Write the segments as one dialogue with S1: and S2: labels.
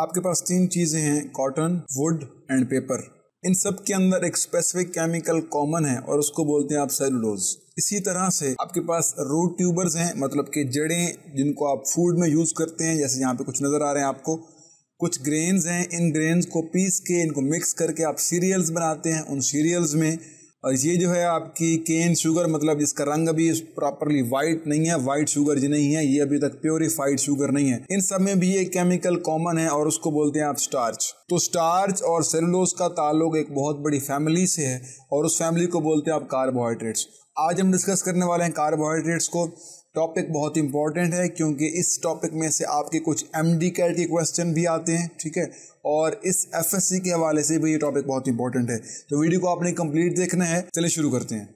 S1: आपके पास तीन चीज़ें हैं कॉटन वुड एंड पेपर इन सब के अंदर एक स्पेसिफिक केमिकल कॉमन है और उसको बोलते हैं आप सेलुलोज इसी तरह से आपके पास रूट ट्यूबर्स हैं मतलब कि जड़ें जिनको आप फूड में यूज़ करते हैं जैसे यहाँ पे कुछ नज़र आ रहे हैं आपको कुछ ग्रेन्स हैं इन ग्रेन्स को पीस के इनको मिक्स करके आप सीरियल्स बनाते हैं उन सीरियल्स में और ये जो है आपकी केन शुगर मतलब जिसका रंग अभी प्रॉपरली वाइट नहीं है वाइट शुगर जी नहीं है ये अभी तक प्योरीफाइड शुगर नहीं है इन सब में भी ये केमिकल कॉमन है और उसको बोलते हैं आप स्टार्च तो स्टार्च और सेलुलोज का ताल्लुक एक बहुत बड़ी फैमिली से है और उस फैमिली को बोलते हैं आप कार्बोहाइड्रेट्स आज हम डिस्कस करने वाले हैं कार्बोहाइड्रेट्स को टॉपिक बहुत इंपॉर्टेंट है क्योंकि इस टॉपिक में से आपके कुछ एम डी कैट के क्वेश्चन भी आते हैं ठीक है और इस एफ एस सी के हवाले से भी ये टॉपिक बहुत इंपॉर्टेंट है तो वीडियो को आपने कंप्लीट देखना है चलिए शुरू करते हैं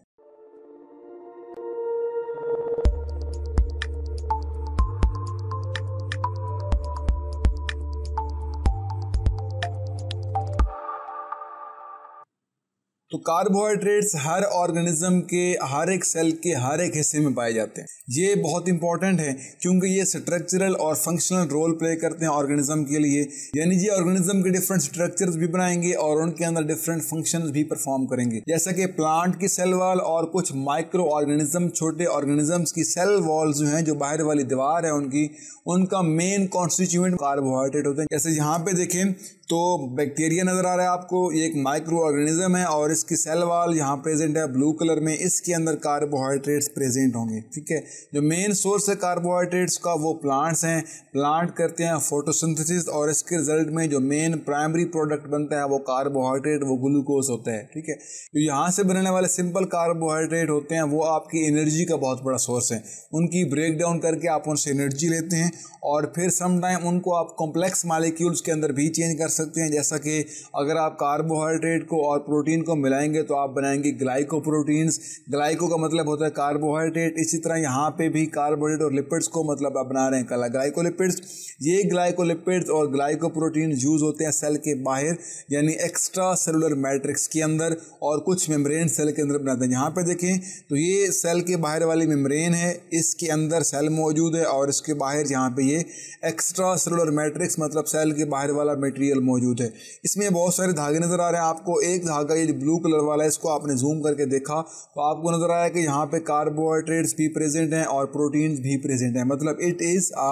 S1: तो कार्बोहाइड्रेट्स हर ऑर्गेनिज्म के हर एक सेल के हर एक हिस्से में पाए जाते हैं ये बहुत इंपॉर्टेंट है क्योंकि ये स्ट्रक्चरल और फंक्शनल रोल प्ले करते हैं ऑर्गेनिज्म के लिए यानी ये ऑर्गेनिज्म के डिफरेंट स्ट्रक्चर्स भी बनाएंगे और उनके अंदर डिफरेंट फंक्शन भी परफॉर्म करेंगे जैसा कि प्लांट की सेल वॉल और कुछ माइक्रो ऑर्गेनिज्म छोटे ऑर्गेनिजम्स की सेल वॉल जो हैं जो बाहर वाली दीवार है उनकी उनका मेन कॉन्स्टिट्यूएंट कार्बोहाइड्रेट होते हैं जैसे यहाँ पे देखें तो बैक्टीरिया नज़र आ रहा है आपको ये एक माइक्रो ऑर्गेनिज्म है और इसकी सेल वाल यहाँ प्रेजेंट है ब्लू कलर में इसके अंदर कार्बोहाइड्रेट्स प्रेजेंट होंगे ठीक है जो मेन सोर्स है कार्बोहाइड्रेट्स का वो प्लांट्स हैं प्लांट करते हैं फोटोसिंथेसिस और इसके रिजल्ट में जो मेन प्राइमरी प्रोडक्ट बनता है वो कार्बोहाइड्रेट वो ग्लूकोज होता है ठीक है जो तो यहाँ से बनने वाले सिंपल कार्बोहाइड्रेट होते हैं वो आपकी एनर्जी का बहुत बड़ा सोर्स है उनकी ब्रेक डाउन करके आप उनसे एनर्जी लेते हैं और फिर समटाइम उनको आप कॉम्प्लेक्स मालिक्यूल्स के अंदर भी चेंज कर सकते सकते हैं जैसा कि अगर आप कार्बोहाइड्रेट को और प्रोटीन को मिलाएंगे तो आप बनाएंगे ग्लाइको प्रोटीन्स ग्लाइको का मतलब होता है कार्बोहाइड्रेट इसी तरह यहाँ पे भी कार्बोहाइड्रेट और लिपिड्स को मतलब आप बना रहे हैं कला ग्लाइकोलिपिड्स ये ग्लाइकोलिपिड्स और ग्लाइको प्रोटीन यूज़ होते हैं सेल के बाहर यानी एक्स्ट्रा सेलुलर मैट्रिक्स के अंदर और कुछ मेम्ब्रेन सेल के अंदर बनाते हैं यहाँ पर देखें तो ये सेल के बाहर वाली मेम्ब्रेन है इसके अंदर सेल मौजूद है और इसके बाहर यहाँ पर ये एक्स्ट्रा सेलुलर मैट्रिक्स मतलब सेल के बाहर वाला मटेरियल मौजूद है इसमें बहुत सारे धागे नज़र आ रहे हैं आपको एक धागा ये ब्लू कलर वाला है इसको आपने जूम करके देखा तो आपको नज़र आया कि यहाँ पे कार्बोहाइड्रेट्स भी प्रेजेंट हैं और प्रोटीन्स भी प्रेजेंट हैं मतलब it is a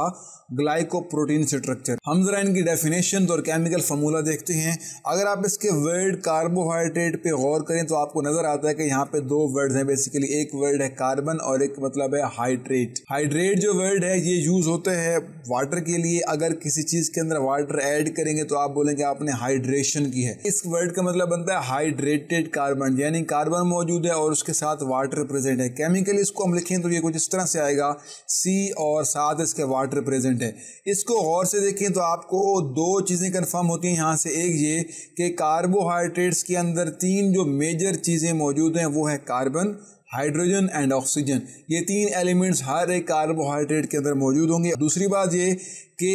S1: glycoprotein structure हम जरा इनकी डेफिनेशन और केमिकल फार्मूला देखते हैं अगर आप इसके वर्ड कार्बोहाइड्रेट पे गौर करें तो आपको नजर आता है कि यहाँ पे दो वर्ड हैं बेसिकली एक वर्ड है कार्बन और एक मतलब है हाइड्रेट हाइड्रेट जो वर्ड है ये यूज होते हैं वाटर के लिए अगर किसी चीज के अंदर वाटर एड करेंगे तो आप बोलेंगे आपने हाइड्रेशन की है इस वर्ड का मतलब बनता है हाइड्रेटेड कार्बन यानी कार्बन मौजूद है और उसके साथ वाटर प्रेजेंट है केमिकली इसको हम लिखें तो ये कुछ इस तरह से आएगा सी और साथ इसके वाटर प्रेजेंट स्टेटमेंट है इसको गौर से देखें तो आपको दो चीज़ें कन्फर्म होती हैं यहाँ से एक ये कि कार्बोहाइड्रेट्स के अंदर तीन जो मेजर चीज़ें मौजूद हैं वो है कार्बन हाइड्रोजन एंड ऑक्सीजन ये तीन एलिमेंट्स हर एक कार्बोहाइड्रेट के अंदर मौजूद होंगे दूसरी बात ये कि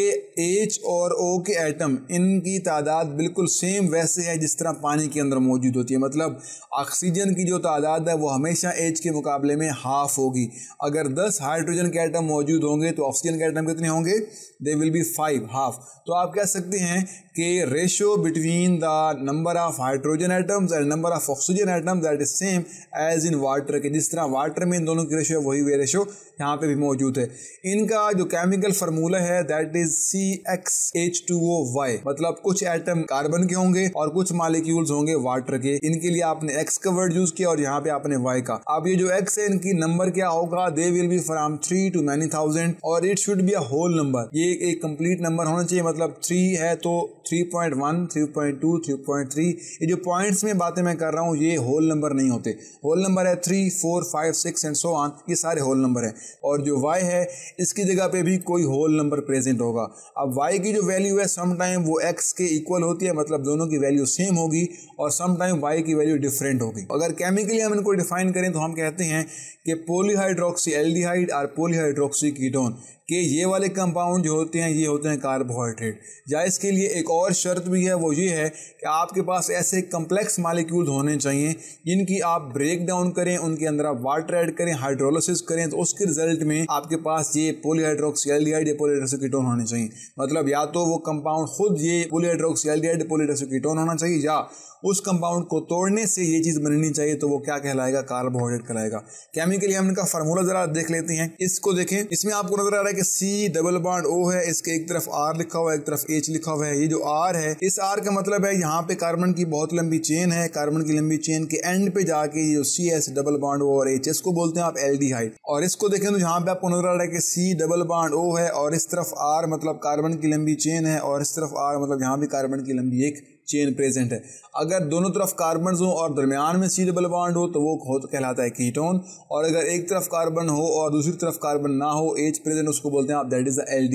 S1: एच और ओ के एटम इनकी तादाद बिल्कुल सेम वैसे है जिस तरह पानी के अंदर मौजूद होती है मतलब ऑक्सीजन की जो तादाद है वो हमेशा एच के मुकाबले में हाफ होगी अगर 10 हाइड्रोजन के एटम मौजूद होंगे तो ऑक्सीजन के एटम कितने होंगे they will be five half तो आप कह सकते हैं कि ratio between the number of hydrogen items and number of oxygen items that is same as in water के जिस तरह वाटर में इन दोनों की रेशो वही वे रेशो यहाँ पे भी मौजूद है इनका जो केमिकल फार्मूला है that is C X H two O Y मतलब कुछ एटम कार्बन के होंगे और कुछ मालिक्यूल्स होंगे वाटर के इनके लिए आपने एक्स का वर्ड यूज किया और यहाँ पे आपने वाई का अब ये जो एक्स है इनकी नंबर क्या होगा they will be from three to many thousand और it should be a whole number ये एक कम्प्लीट नंबर होना चाहिए मतलब थ्री है तो three point one three point two three point three ये जो पॉइंट्स में बातें मैं कर रहा हूँ ये होल नंबर नहीं होते होल नंबर है three four five six and so on ये सारे होल नंबर है और जो y है इसकी जगह पे भी कोई होल नंबर प्रेजेंट होगा अब y की जो वैल्यू है सम टाइम वो x के इक्वल होती है मतलब दोनों की वैल्यू सेम होगी और सम टाइम y की वैल्यू डिफरेंट होगी अगर केमिकली हम इनको डिफाइन करें तो हम कहते हैं कि पोलीहाइड्रोक्सी एल और पोलीहाइड्रोक्सी कीटोन कि ये वाले कंपाउंड जो होते हैं ये होते हैं कार्बोहाइड्रेट या इसके लिए एक और शर्त भी है वो ये है कि आपके पास ऐसे कम्प्लेक्स मालिक्यूल होने चाहिए जिनकी आप ब्रेक डाउन करें उनके अंदर आप वाटर ऐड करें हाइड्रोलोसिस करें तो उसके रिजल्ट में आपके पास ये पोलिहाइड्रोक्सील्डिहाइड या पोलिहाइड्रोक्सीकीटोन होने चाहिए मतलब या तो वो कंपाउंड खुद ये पोलिहाइड्रोक्सील्डिहाइड पोलिहाइड्रोक्सीकीटोन होना चाहिए या उस कंपाउंड को तोड़ने से ये चीज़ बननी चाहिए तो वो क्या कहलाएगा कार्बोहाइड्रेट कहलाएगा केमिकली हम इनका फार्मूला जरा देख लेते हैं इसको देखें इसमें आपको नजर आ रहा है कि सी डबल बॉन्ड ओ है इसके एक तरफ आर लिखा हुआ है एक तरफ एच लिखा हुआ है ये जो आर है इस आर का मतलब है यहाँ पे कार्बन की बहुत लंबी चेन है कार्बन की लंबी चेन के एंड पे जाके ये जो C S double bond O और एच इसको बोलते हैं आप एल और इसको देखें देखें तो यहाँ पे आपको नजर आ रहा है कि सी डबल बाड ओ है और इस तरफ आर मतलब कार्बन की लंबी चेन है और इस तरफ आर मतलब यहाँ भी कार्बन की लंबी एक चेन प्रेजेंट है अगर दोनों तरफ कार्बन हो और दरमियान में सी डबल बाड हो तो वो हो तो कहलाता है कीटोन और अगर एक तरफ कार्बन हो और दूसरी तरफ कार्बन ना हो एच प्रेजेंट उसको बोलते हैं आप दैट इज़ द एल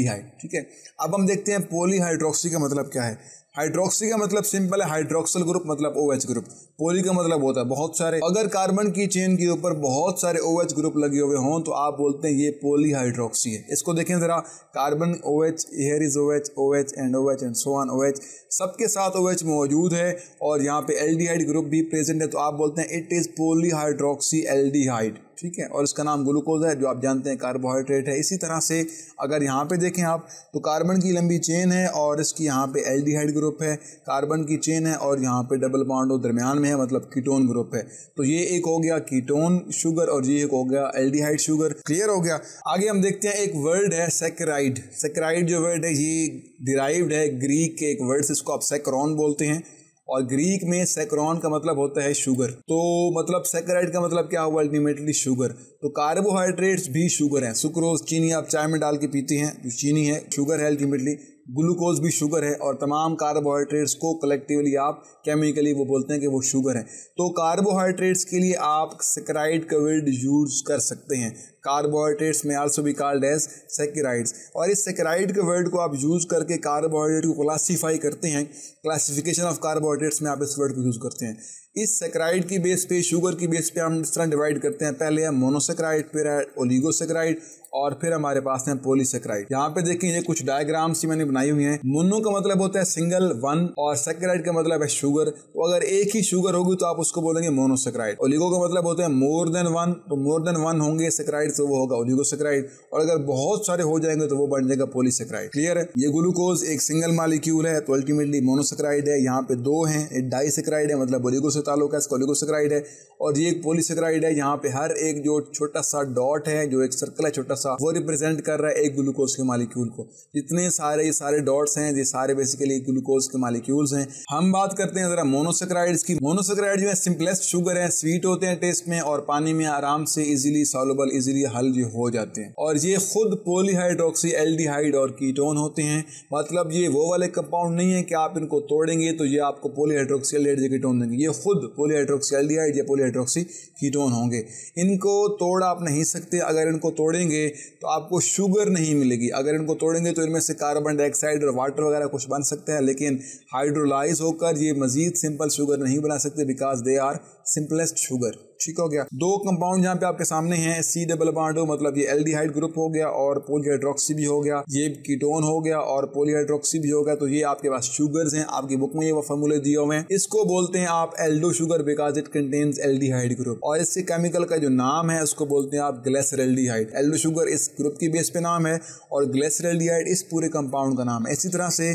S1: ठीक है अब हम देखते हैं पोली का मतलब क्या है हाइड्रोक्सी का मतलब सिंपल है हाइड्रोक्सल ग्रुप मतलब ओ OH ग्रुप पोली का मतलब होता है बहुत सारे अगर कार्बन की चेन के ऊपर बहुत सारे ओ OH ग्रुप लगे हुए हों तो आप बोलते हैं ये पोली हाइड्रोक्सी है इसको देखें जरा carbon O H here is O H O H and O H and so on O H सबके साथ ओ OH मौजूद है और यहाँ पे हाइड ग्रुप भी प्रेजेंट है तो आप बोलते हैं इट इज़ पोली हाइड्रोक्सी हाइड ठीक है और इसका नाम ग्लूकोज है जो आप जानते हैं कार्बोहाइड्रेट है इसी तरह से अगर यहाँ पे देखें आप तो कार्बन की लंबी चेन है और इसकी यहाँ पे एल्डिहाइड ग्रुप है कार्बन की चेन है और यहाँ पे डबल बाउंड दरमियान में है मतलब कीटोन ग्रुप है तो ये एक हो गया कीटोन शुगर और ये एक हो गया एल्डिहाइड शुगर क्लियर हो गया आगे हम देखते हैं एक वर्ड है सेक्राइड सेक्राइड जो वर्ड है ये डिराइव्ड है ग्रीक के एक वर्ड से इसको आप सेक्रॉन बोलते हैं और ग्रीक में सेक्रॉन का मतलब होता है शुगर तो मतलब सेक्राइड का मतलब क्या हुआ अल्टीमेटली शुगर तो कार्बोहाइड्रेट्स भी शुगर हैं सुक्रोज चीनी आप चाय में डाल के पीते हैं जो चीनी है शुगर है अल्टीमेटली ग्लूकोज भी शुगर है और तमाम कार्बोहाइड्रेट्स को कलेक्टिवली आप केमिकली वो बोलते हैं कि वो शुगर है तो कार्बोहाइड्रेट्स के लिए आप सेक्राइड का वर्ड यूज़ कर सकते हैं कार्बोहाइड्रेट्स में also be called as saccharides और इस सेक्राइड के वर्ड को आप यूज़ करके कार्बोहाइड्रेट को क्लासीफाई करते हैं क्लासीफिकेशन ऑफ कार्बोहाइड्रेट्स में आप इस वर्ड को यूज़ करते हैं इस सेक्राइड की बेस पे शुगर की बेस पे हम इस तरह डिवाइड करते हैं पहले है मोनोसेक्राइड फिर है ओलीगोसेक्राइड और फिर हमारे पास है पोलिसक्राइड यहाँ पे देखें ये कुछ डायग्राम्स मैंने बनाई हुई है मुन्नो का मतलब होता है सिंगल वन और सेक्राइड का मतलब है शुगर तो अगर एक ही शुगर होगी तो आप उसको बोलेंगे मोनोसेक्राइड ओलिगो का मतलब होता है मोर देन वन तो मोर देन वन होंगे सेक्राइड तो वो होगा ओलिगोसेक्राइड और अगर बहुत सारे हो जाएंगे तो वो बन जाएगा पोलिसक्राइड क्लियर है ये ग्लूकोज एक सिंगल मालिक्यूल है तो अल्टीमेटली मोनोसेक्राइड है यहाँ पे दो है एक डाइसेक्राइड है मतलब ओलिगो से ताल्लुक है इसका ओलिगोसेक्राइड है और ये एक पोलिसक्राइड है यहाँ पे हर एक जो छोटा सा डॉट है जो एक सर्कल है छोटा सा वो रिप्रेजेंट कर रहा है एक ग्लूकोज के मालिक्यूल को जितने सारे ये सारे डॉट्स हैं ये सारे बेसिकली ग्लूकोज के मालिक्यूल्स हैं हम बात करते हैं जरा मोनोसेक्राइड्स की मोनोसेक्राइड जो है सिंपलेस्ट शुगर है स्वीट होते हैं टेस्ट में और पानी में आराम से इजिली सॉलेबल इजिली हल जो हो जाते हैं और ये खुद पोलीहाइड्रोक्सी एल्डिहाइड और कीटोन होते हैं मतलब ये वो वाले कंपाउंड नहीं है कि आप इनको तोड़ेंगे तो ये आपको पोलीहाइड्रोक्सी एल्डिहाइड कीटोन देंगे ये खुद पोलीहाइड्रोक्सी एल्डिहाइड या पोलीहाइड्रोक्सी कीटोन होंगे इनको तोड़ आप नहीं सकते अगर इनको तोड़ेंगे तो आपको शुगर नहीं मिलेगी अगर इनको तोड़ेंगे तो इनमें से कार्बन डाइऑक्साइड और वाटर वगैरह कुछ बन सकते हैं लेकिन हाइड्रोलाइज होकर ये मजीद सिंपल शुगर नहीं बना सकते because they are simplest sugar ठीक हो गया दो कंपाउंड जहाँ पे आपके सामने हैं सी डबल बाड मतलब ये एल्डिहाइड ग्रुप हो गया और पोलिहाइड्रोक्सी भी हो गया ये कीटोन हो गया और पोलिहाइड्रोक्सी भी हो गया तो ये आपके पास शुगर हैं आपकी बुक में ये वो फॉर्मूले दिए हुए हैं इसको बोलते हैं आप aldo sugar because it contains aldehyde group और इससे केमिकल का जो नाम है उसको बोलते हैं आप ग्लेसर एल्डिहाइड एल्डो शुगर इस ग्रुप की बेस पे नाम है और ग्लेसर एल्डिहाइड इस पूरे कंपाउंड का नाम है इसी तरह से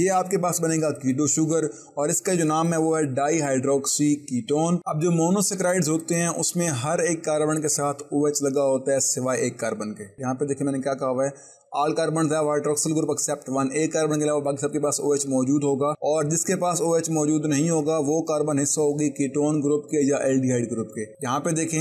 S1: ये आपके पास बनेगा कीटो शुगर और इसका जो नाम है वो है डाईहाइड्रोक्सी कीटोन अब जो मोनोसेक्राइड्स होते हैं उसमें हर एक कार्बन के साथ ओ OH लगा होता है सिवाय एक कार्बन के यहाँ पे देखिए मैंने क्या कहा हुआ है ऑल कार्बन है hydroxyl group except one a carbon के अलावा बाकी सबके पास ओ OH मौजूद होगा और जिसके पास ओ OH मौजूद नहीं होगा वो कार्बन हिस्सा होगी कीटोन ग्रुप के या एल्डिहाइड ग्रुप के यहाँ पे देखें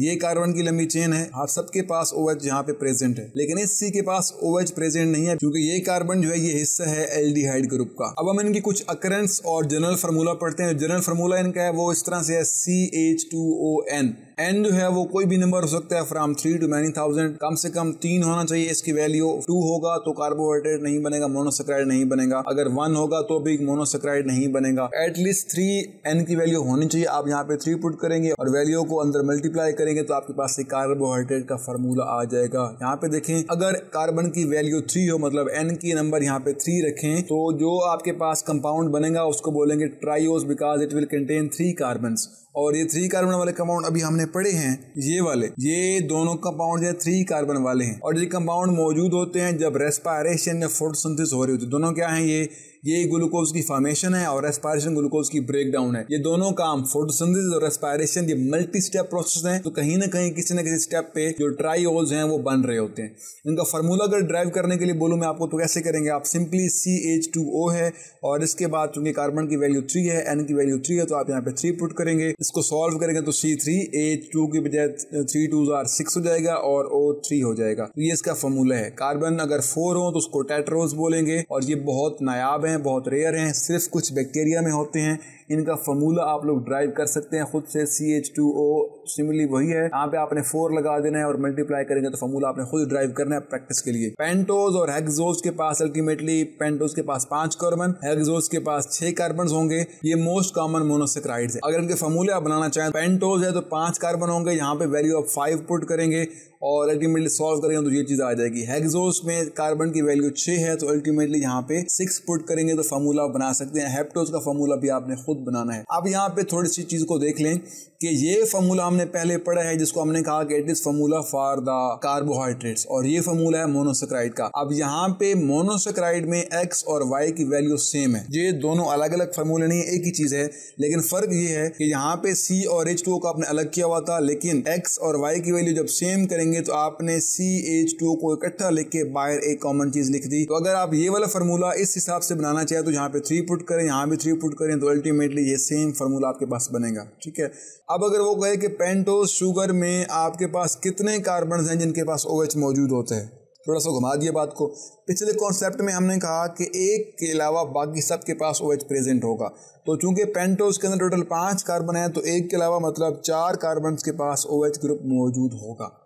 S1: ये कार्बन की लंबी चेन है आप सबके पास ओ एच यहाँ पे प्रेजेंट है लेकिन इस सी के पास ओ एच प्रेजेंट नहीं है क्योंकि ये कार्बन जो है ये हिस्सा है एल हाइड ग्रुप का अब हम इनकी कुछ अकरेंस और जनरल फार्मूला पढ़ते हैं जनरल फार्मूला इनका है वो इस तरह से है C H two O N N जो है वो कोई भी नंबर हो सकता है from three to many thousand कम से कम तीन होना चाहिए इसकी वैल्यू टू होगा तो कार्बोहाइड्रेट नहीं बनेगा मोनोसक्राइड नहीं बनेगा अगर वन होगा तो भी मोनोसक्राइड नहीं बनेगा एटलीस्ट थ्री एन की वैल्यू होनी चाहिए आप यहाँ पे थ्री पुट करेंगे और वैल्यू को अंदर मल्टीप्लाई करेंगे करेंगे तो आपके पास कार्बोहाइड्रेट का फॉर्मूला आ जाएगा यहाँ पे देखें अगर कार्बन की वैल्यू थ्री हो मतलब एन की नंबर यहाँ पे थ्री रखें तो जो आपके पास कंपाउंड बनेगा उसको बोलेंगे triose because it will contain three carbon और ये थ्री कार्बन वाले कंपाउंड अभी हमने पढ़े हैं ये वाले ये दोनों कंपाउंड जो थ्री कार्बन वाले हैं और ये कंपाउंड मौजूद होते हैं जब रेस्पायरेशन या फोटोसिंथेसिस हो रही होती है दोनों क्या हैं ये ये ग्लूकोज की फॉर्मेशन है और रेस्पायरेशन ग्लूकोज की ब्रेकडाउन है ये दोनों काम फोटोसिंथेसिस और रेस्पायरेशन ये मल्टी स्टेप प्रोसेस हैं तो कहीं ना कहीं किसी ना किसी स्टेप पे जो ट्राईओल्स हैं वो बन रहे होते हैं इनका फार्मूला अगर ड्राइव करने के लिए बोलू मैं आपको तो कैसे करेंगे आप simply C H two O है और इसके बाद चूंकि कार्बन की वैल्यू थ्री है एन की वैल्यू थ्री है तो आप यहाँ पे थ्री पुट करेंगे इसको सॉल्व करेंगे तो सी थ्री एच टू की बजाय थ्री टू आर सिक्स हो जाएगा और ओ थ्री हो जाएगा तो ये इसका फॉर्मूला है कार्बन अगर फोर हो तो उसको टेट्रोज बोलेंगे और ये बहुत नायाब हैं बहुत रेयर हैं सिर्फ कुछ बैक्टीरिया में होते हैं इनका फॉर्मूला आप लोग ड्राइव कर सकते हैं खुद से C H two O similarly वही है यहाँ पे आपने फोर लगा देना है और मल्टीप्लाई करेंगे तो फॉर्मूला आपने खुद ड्राइव करना है प्रैक्टिस के लिए पेंटोज और हेगजोज के पास अल्टीमेटली पेंटोज के पास पांच कार्बन हेगजोज के पास छह कार्बन होंगे ये मोस्ट कॉमन मोनोसेक्राइड है अगर इनके फॉर्मूले आप बनाना चाहें पेंटोज है तो पांच कार्बन होंगे यहाँ पे वैल्यू आप फाइव पुट करेंगे और अल्टीमेटली सॉल्व करेंगे तो ये चीज़ आ जाएगी हेक्सोस में कार्बन की वैल्यू छह है तो अल्टीमेटली यहाँ पे सिक्स पुट करेंगे तो फार्मूला बना सकते हैं हेप्टोज का फार्मूला भी आपने खुद बनाना है अब यहाँ पे थोड़ी सी चीज़ को देख लें कि ये फार्मूला हमने पहले पढ़ा है जिसको हमने कहा कि it is formula for the carbohydrates और ये फार्मूला है मोनोसेक्राइड का अब यहाँ पे मोनोसेक्राइड में एक्स और वाई की वैल्यू सेम है ये दोनों अलग अलग फॉर्मूले नहीं है एक ही चीज़ है लेकिन फ़र्क ये है कि यहाँ पे सी और एच टू को आपने अलग किया हुआ था लेकिन एक्स और वाई की वैल्यू जब सेम करेंगे करेंगे तो आपने सी एच टू को इकट्ठा लिख के बाहर एक कॉमन चीज लिख दी तो अगर आप ये वाला फॉर्मूला इस हिसाब से बनाना चाहे तो यहाँ पे थ्री पुट करें यहाँ भी थ्री पुट करें तो अल्टीमेटली ये सेम फॉर्मूला आपके पास बनेगा ठीक है अब अगर वो कहे कि पेंटोज शुगर में आपके पास कितने कार्बन हैं जिनके पास ओ OH मौजूद होते हैं थोड़ा सा घुमा दिया बात को पिछले कॉन्सेप्ट में हमने कहा कि एक के अलावा बाकी सब के पास ओ OH प्रेजेंट होगा तो चूंकि पेंटोज के अंदर टोटल पांच कार्बन है तो एक के अलावा मतलब चार कार्बन के पास ओ OH ग्रुप मौजूद होगा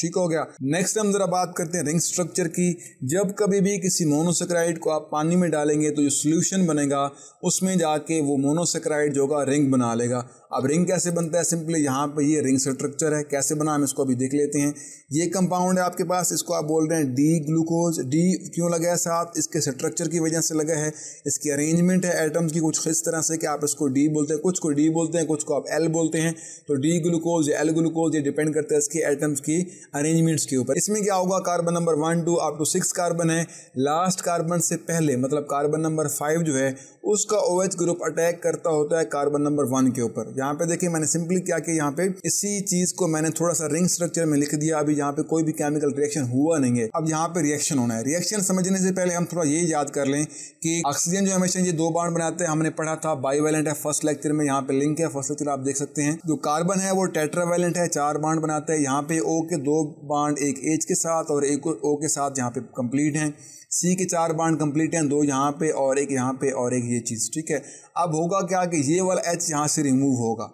S1: ठीक हो गया नेक्स्ट हम जरा बात करते हैं रिंग स्ट्रक्चर की जब कभी भी किसी मोनोसेक्राइड को आप पानी में डालेंगे तो जो सोल्यूशन बनेगा उसमें जाके वो मोनोसेक्राइड जो होगा रिंग बना लेगा अब रिंग कैसे बनता है सिंपली यहाँ पर ये रिंग स्ट्रक्चर है कैसे बना हम इसको अभी देख लेते हैं ये कंपाउंड है आपके पास इसको आप बोल रहे हैं डी ग्लूकोज डी क्यों लगा है साथ इसके स्ट्रक्चर की वजह से लगा है इसकी अरेंजमेंट है एटम्स की कुछ इस तरह से कि आप इसको डी बोलते हैं कुछ को डी बोलते हैं कुछ को आप एल बोलते हैं तो डी ग्लूकोज एल ग्लूकोज ये डिपेंड करता है इसकी एटम्स की अरेंजमेंट्स के ऊपर इसमें क्या होगा कार्बन नंबर वन टू आप टू सिक्स कार्बन है लास्ट कार्बन से पहले मतलब कार्बन नंबर फाइव जो है उसका ओ OH ग्रुप अटैक करता होता है कार्बन नंबर वन के ऊपर यहाँ पे देखिए मैंने सिंपली क्या किया यहाँ पे इसी चीज को मैंने थोड़ा सा रिंग स्ट्रक्चर में लिख दिया अभी यहाँ पे कोई भी केमिकल रिएक्शन हुआ नहीं है अब यहाँ पे रिएक्शन होना है रिएक्शन समझने से पहले हम थोड़ा ये याद कर लें कि ऑक्सीजन जो हमेशा ये दो बाड बनाते हैं हमने पढ़ा था बाईवेलेंट है फर्स्ट लेक्चर में यहाँ पे लिंक है फर्स्ट लेक्चर आप देख सकते हैं जो कार्बन है वो टेट्रावेलेंट है चार बाड बनाते हैं यहाँ पे ओ के दो दो बाड एक एच के साथ और एक ओ के साथ यहाँ पे कंप्लीट हैं सी के चार बाड कंप्लीट हैं दो यहाँ पे और एक यहाँ पे और एक ये चीज़ ठीक है अब होगा क्या कि ये वाला एच यहाँ से रिमूव होगा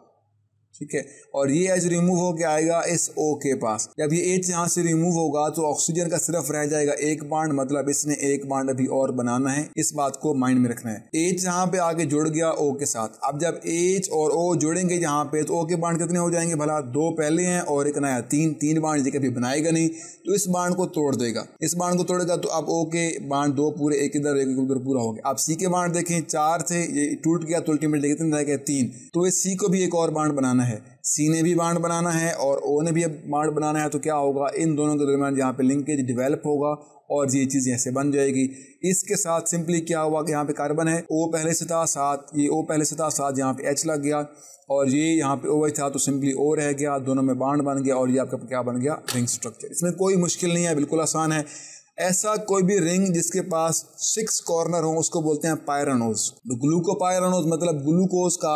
S1: ठीक है और ये एच रिमूव होके आएगा इस ओ के पास जब ये एच यहाँ से रिमूव होगा तो ऑक्सीजन का सिर्फ रह जाएगा एक बाड मतलब इसने एक बाड अभी और बनाना है इस बात को माइंड में रखना है एच यहाँ पे आके जुड़ गया ओ के साथ अब जब एच और ओ जुड़ेंगे यहाँ पे तो ओ के बाड कितने हो जाएंगे भला दो पहले हैं और एक नया तीन तीन बाड ये कभी बनाएगा नहीं तो इस बाड को तोड़ देगा इस बाड को तोड़ेगा तो अब ओ के बाड दो पूरे एक इधर एक उधर पूरा हो गया अब सी के बाड देखें चार थे ये टूट गया तो अल्टीमेटली कितने रह गए तीन तो इस सी को भी एक और बाड बनाना है है सी ने भी बाड बनाना है और ओ ने भी अब बाड बनाना है तो क्या होगा इन दोनों के दरमियान यहाँ पे लिंकेज डिवेलप होगा और ये चीज़ ऐसे बन जाएगी इसके साथ सिंपली क्या हुआ कि यहाँ पे कार्बन है ओ पहले से था साथ ये ओ पहले से था साथ यहाँ पे एच लग गया और ये यहाँ पे ओ एच था तो सिंपली ओ रह गया दोनों में बाड बन गया और ये आपका क्या बन गया रिंग स्ट्रक्चर इसमें कोई मुश्किल नहीं है बिल्कुल आसान है ऐसा कोई भी रिंग जिसके पास सिक्स कॉर्नर हो उसको बोलते हैं पायरानोज तो पायरनोज मतलब ग्लूकोज का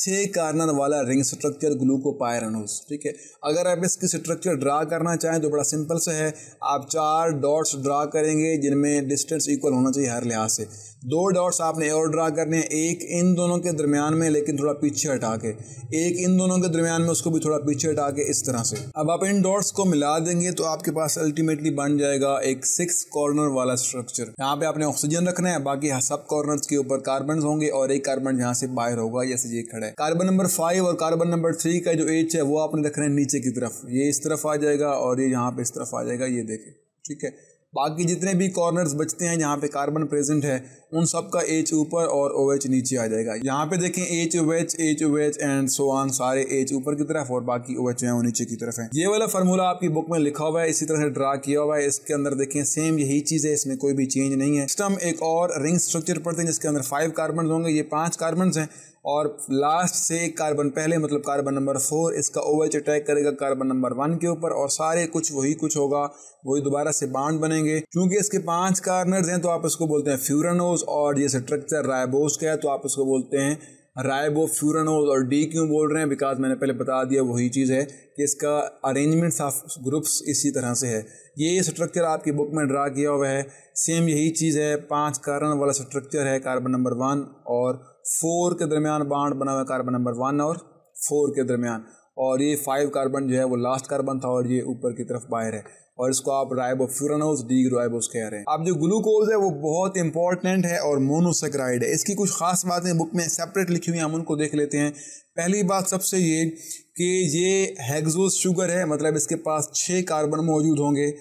S1: छः कार्नर वाला रिंग स्ट्रक्चर ग्लूको ग्लूकोपायरानोज ठीक है अगर आप इसकी स्ट्रक्चर ड्रा करना चाहें तो बड़ा सिंपल से है आप चार डॉट्स ड्रा करेंगे जिनमें डिस्टेंस इक्वल होना चाहिए हर लिहाज से दो डॉट्स आपने और ड्रा करने हैं एक इन दोनों के दरमियान में लेकिन थोड़ा पीछे हटा के एक इन दोनों के दरमियान में उसको भी थोड़ा पीछे हटा के इस तरह से अब आप इन डॉट्स को मिला देंगे तो आपके पास अल्टीमेटली बन जाएगा एक सिक्स कॉर्नर वाला स्ट्रक्चर यहाँ पे आपने ऑक्सीजन रखना है बाकी सब कॉर्नर के ऊपर कार्बन होंगे और एक कार्बन यहाँ से बाहर होगा जैसे ये खड़ा है कार्बन नंबर फाइव और कार्बन नंबर थ्री का जो एच है वो आपने रखना है नीचे की तरफ ये इस तरफ आ जाएगा और ये यहाँ पे इस तरफ आ जाएगा ये देखे ठीक है बाकी जितने भी कॉर्नर्स बचते हैं जहाँ पे कार्बन प्रेजेंट है उन सब का एच ऊपर और ओ एच नीचे आ जाएगा यहाँ पे देखें H O H H O H and so on सारे एच ऊपर की तरफ और बाकी ओ एच है वो नीचे की तरफ है ये वाला फार्मूला आपकी बुक में लिखा हुआ है इसी तरह से ड्रा किया हुआ है इसके अंदर देखें सेम यही चीज है इसमें कोई भी चेंज नहीं है सिस्टम एक और रिंग स्ट्रक्चर पढ़ते हैं जिसके अंदर फाइव कार्बन होंगे ये पांच कार्बन है और लास्ट से एक कार्बन पहले मतलब कार्बन नंबर फोर इसका ओ एच अटैक करेगा कार्बन नंबर वन के ऊपर और सारे कुछ वही कुछ होगा वही दोबारा से बाड बनेंगे क्योंकि इसके पांच कार्नर्स हैं तो आप इसको बोलते हैं फ्यूरनोज राइबोस और ये स्ट्रक्चर राइबोस का है तो आप इसको बोलते हैं राइबो फ्यूरनोज और डी क्यों बोल रहे हैं बिकॉज मैंने पहले बता दिया वही चीज़ है कि इसका अरेंजमेंट्स ऑफ ग्रुप्स इसी तरह से है ये स्ट्रक्चर आपकी बुक में ड्रा किया हुआ है सेम यही चीज़ है पांच कारण वाला स्ट्रक्चर है कार्बन नंबर वन और फोर के दरमियान बाड बना हुआ है कार्बन नंबर वन और फोर के दरमियान और ये फाइव कार्बन जो है वो लास्ट कार्बन था और ये ऊपर की तरफ बाहर है और इसको आप राइबोफ्यूरानोज डी राइबोस कह रहे हैं आप जो ग्लूकोज है वो बहुत इंपॉर्टेंट है और मोनोसेक्राइड है इसकी कुछ खास बातें बुक में सेपरेट लिखी हुई हम उनको देख लेते हैं पहली बात सबसे ये कि ये हेग्जोस शुगर है मतलब इसके पास छः कार्बन मौजूद होंगे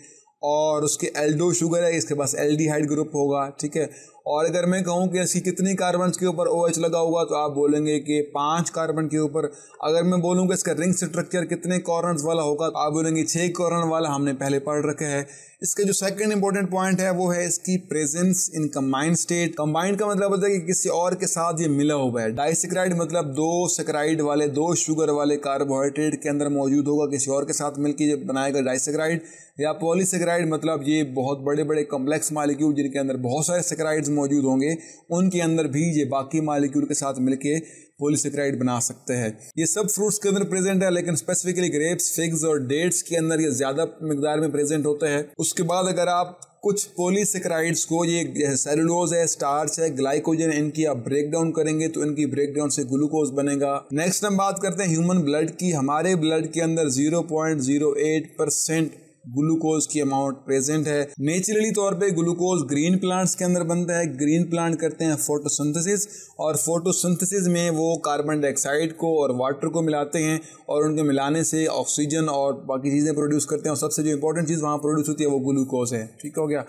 S1: और उसके एल्डो शुगर है इसके पास एल ग्रुप होगा ठीक है और अगर मैं कहूँ कि ऐसी कितनी कार्बन के ऊपर ओ OH लगा हुआ तो आप बोलेंगे कि पांच कार्बन के ऊपर अगर मैं बोलूँगा कि इसका रिंग स्ट्रक्चर कितने कॉर्न वाला होगा तो आप बोलेंगे छः कॉर्न वाला हमने पहले पढ़ रखे है इसके जो सेकंड इंपॉर्टेंट पॉइंट है वो है इसकी presence in combined state combined का मतलब होता है कि किसी और के साथ ये मिला हुआ है डाइसिक्राइड मतलब दो सेक्राइड वाले दो शुगर वाले कार्बोहाइड्रेट के अंदर मौजूद होगा किसी और के साथ मिलकर बनाएगा डाइसिक्राइड या पॉलीसेक्राइड मतलब ये बहुत बड़े बड़े कॉम्प्लेक्स मालिक्यूल जिनके अंदर बहुत सारे सेक्राइड्स मौजूद होंगे उनके अंदर भी ये बाकी मालिक्यूल के साथ मिलकर पोलिसक्राइड बना सकते हैं ये सब फ्रूट्स के अंदर प्रेजेंट है लेकिन स्पेसिफिकली ग्रेप्स फिग्स और डेट्स के अंदर ये ज़्यादा मकदार में प्रेजेंट होते हैं उसके बाद अगर आप कुछ पोलिसक्राइड्स को ये सेलुलोज है स्टार्च है ग्लाइकोजन इनकी आप ब्रेक डाउन करेंगे तो इनकी ब्रेक डाउन से ग्लूकोज बनेगा नेक्स्ट हम बात करते हैं ह्यूमन ब्लड की हमारे ब्लड के अंदर 0.08 परसेंट ग्लूकोज की अमाउंट प्रेजेंट है नेचुरली तौर पे ग्लूकोज ग्रीन प्लांट्स के अंदर बनता है ग्रीन प्लांट करते हैं फोटोसिंथेसिस और फोटोसिंथेसिस में वो कार्बन डाइऑक्साइड को और वाटर को मिलाते हैं और उनको मिलाने से ऑक्सीजन और बाकी चीज़ें प्रोड्यूस करते हैं और सबसे जो इंपॉर्टेंट चीज़ वहाँ प्रोड्यूस होती है वो ग्लूकोज है ठीक हो गया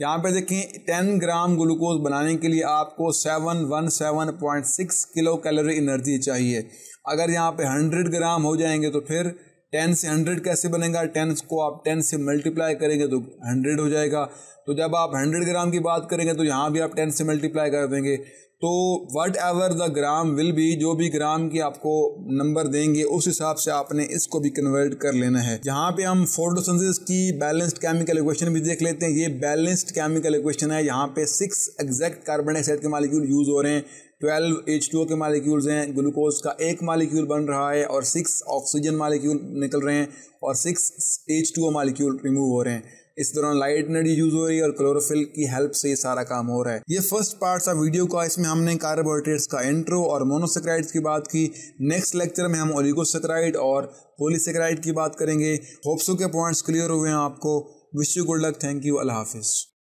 S1: यहाँ पे देखें टेन ग्राम ग्लूकोज बनाने के लिए आपको seven seven one point six kilo calorie energy चाहिए अगर यहाँ पे हंड्रेड ग्राम हो जाएंगे तो फिर टेन से हंड्रेड कैसे बनेगा टेन को आप टेन से मल्टीप्लाई करेंगे तो हंड्रेड हो जाएगा तो जब आप हंड्रेड ग्राम की बात करेंगे तो यहाँ भी आप टेन से मल्टीप्लाई कर देंगे तो whatever the gram will भी जो भी ग्राम के आपको नंबर देंगे उस हिसाब से आपने इसको भी कन्वर्ट कर लेना है यहाँ पे हम फोटोसेंसिस की बैलेंस्ड केमिकल इक्वेशन भी देख लेते हैं ये बैलेंस्ड केमिकल इक्वेशन है यहाँ पे सिक्स एग्जैक्ट कार्बन डाइऑक्साइड के मालिक्यूल यूज हो रहे हैं ट्वेल्व एच टू के मालिक्यूल्स हैं ग्लूकोज का एक मालिक्यूल बन रहा है और सिक्स ऑक्सीजन मालिक्यूल निकल रहे हैं और six H two molecule remove हो रहे हैं इस दौरान लाइट एनर्जी यूज हो रही है और क्लोरोफिल की हेल्प से ये सारा काम हो रहा है ये फर्स्ट पार्ट था वीडियो का इसमें हमने कार्बोहाइड्रेट्स का इंट्रो और मोनोसेक्राइड्स की बात की नेक्स्ट लेक्चर में हम ओलिगोसेक्राइड और पोलिसेक्राइड की बात करेंगे होप्सो के पॉइंट्स क्लियर हुए हैं आपको wish you good luck thank you अल्लाह हाफिज़